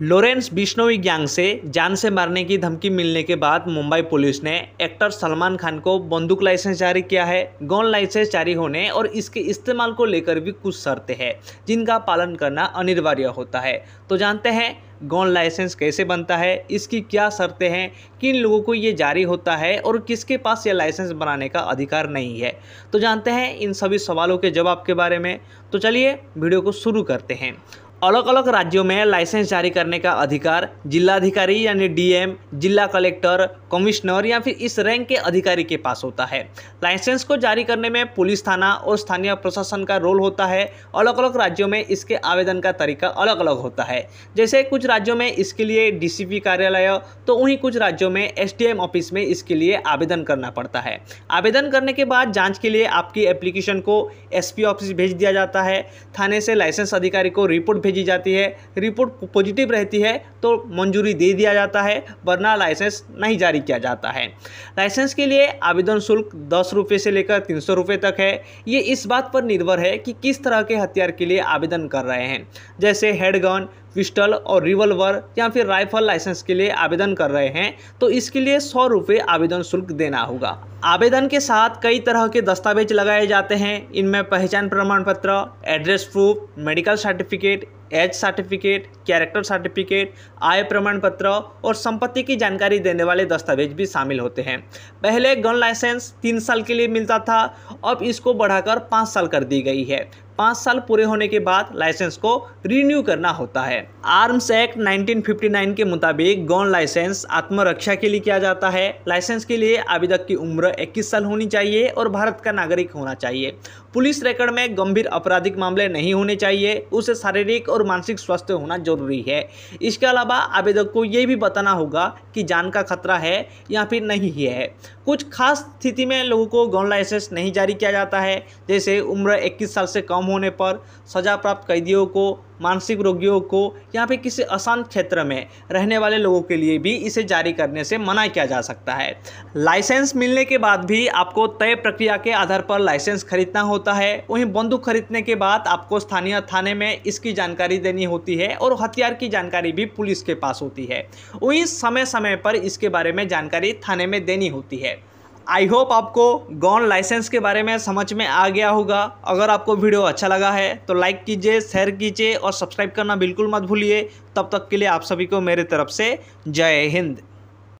Lawrence Bishnoi gang से जान से मारने की धमकी मिलने के बाद मुंबई पुलिस ने एक्टर सलमान खान को बंदूक लाइसेंस जारी किया है गन लाइसेंस जारी होने और इसके इस्तेमाल को लेकर भी कुछ शर्तें हैं जिनका पालन करना अनिवार्य होता है तो जानते हैं गन लाइसेंस कैसे बनता है इसकी क्या शर्तें हैं किन लोगों को ये जारी होता है और किसके पास यह लाइसेंस बनाने का अधिकार नहीं है तो जानते हैं इन सभी सवालों के जवाब के बारे में तो चलिए वीडियो को शुरू करते हैं अलग अलग राज्यों में लाइसेंस जारी करने का अधिकार जिलाधिकारी यानी डीएम जिला कलेक्टर कमिश्नर या फिर इस रैंक के अधिकारी के पास होता है लाइसेंस को जारी करने में पुलिस थाना और स्थानीय प्रशासन का रोल होता है अलग अलग राज्यों में इसके आवेदन का तरीका अलग अलग होता है जैसे कुछ राज्यों में इसके लिए डी कार्यालय तो वहीं कुछ राज्यों में एस ऑफिस में इसके लिए आवेदन करना पड़ता है आवेदन करने के बाद जाँच के लिए आपकी एप्लीकेशन को एस ऑफिस भेज दिया जाता है थाने से लाइसेंस अधिकारी को रिपोर्ट भेजी जाती है रिपोर्ट पॉजिटिव रहती है तो मंजूरी दे दिया जाता है वरना लाइसेंस नहीं जारी किया जाता है लाइसेंस के लिए आवेदन शुल्क दस रुपये से लेकर तीन सौ रुपये तक है ये इस बात पर निर्भर है कि किस तरह के हथियार के लिए आवेदन कर रहे हैं जैसे हेडगन पिस्टल और रिवॉल्वर या फिर राइफल लाइसेंस के लिए आवेदन कर रहे हैं तो इसके लिए सौ रुपये आवेदन शुल्क देना होगा आवेदन के साथ कई तरह के दस्तावेज लगाए जाते हैं इनमें पहचान प्रमाण पत्र address proof medical certificate age certificate character certificate आय प्रमाण पत्र और संपत्ति की जानकारी देने वाले दस्तावेज भी शामिल होते हैं पहले गन लाइसेंस तीन साल के लिए मिलता था अब इसको बढ़ाकर पाँच साल कर दी गई है पाँच साल पूरे होने के बाद लाइसेंस को रिन्यू करना होता है आर्म्स एक्ट 1959 के मुताबिक गौन लाइसेंस आत्मरक्षा के लिए किया जाता है लाइसेंस के लिए आवेदक की उम्र 21 साल होनी चाहिए और भारत का नागरिक होना चाहिए पुलिस रिकॉर्ड में गंभीर आपराधिक मामले नहीं होने चाहिए उसे शारीरिक और मानसिक स्वास्थ्य होना जरूरी है इसके अलावा आवेदक को यह भी बताना होगा कि जान का खतरा है या फिर नहीं ही है कुछ खास स्थिति में लोगों को गौन लाइसेंस नहीं जारी किया जाता है जैसे उम्र इक्कीस साल से कम होने पर सजा प्राप्त कैदियों को मानसिक रोगियों को या फिर किसी अशांत क्षेत्र में रहने वाले लोगों के लिए भी इसे जारी करने से मना किया जा सकता है लाइसेंस मिलने के बाद भी आपको तय प्रक्रिया के आधार पर लाइसेंस खरीदना होता है वहीं बंदूक खरीदने के बाद आपको स्थानीय थाने में इसकी जानकारी देनी होती है और हथियार की जानकारी भी पुलिस के पास होती है वहीं समय समय पर इसके बारे में जानकारी थाने में देनी होती है आई होप आपको गॉन लाइसेंस के बारे में समझ में आ गया होगा अगर आपको वीडियो अच्छा लगा है तो लाइक कीजिए शेयर कीजिए और सब्सक्राइब करना बिल्कुल मत भूलिए तब तक के लिए आप सभी को मेरे तरफ से जय हिंद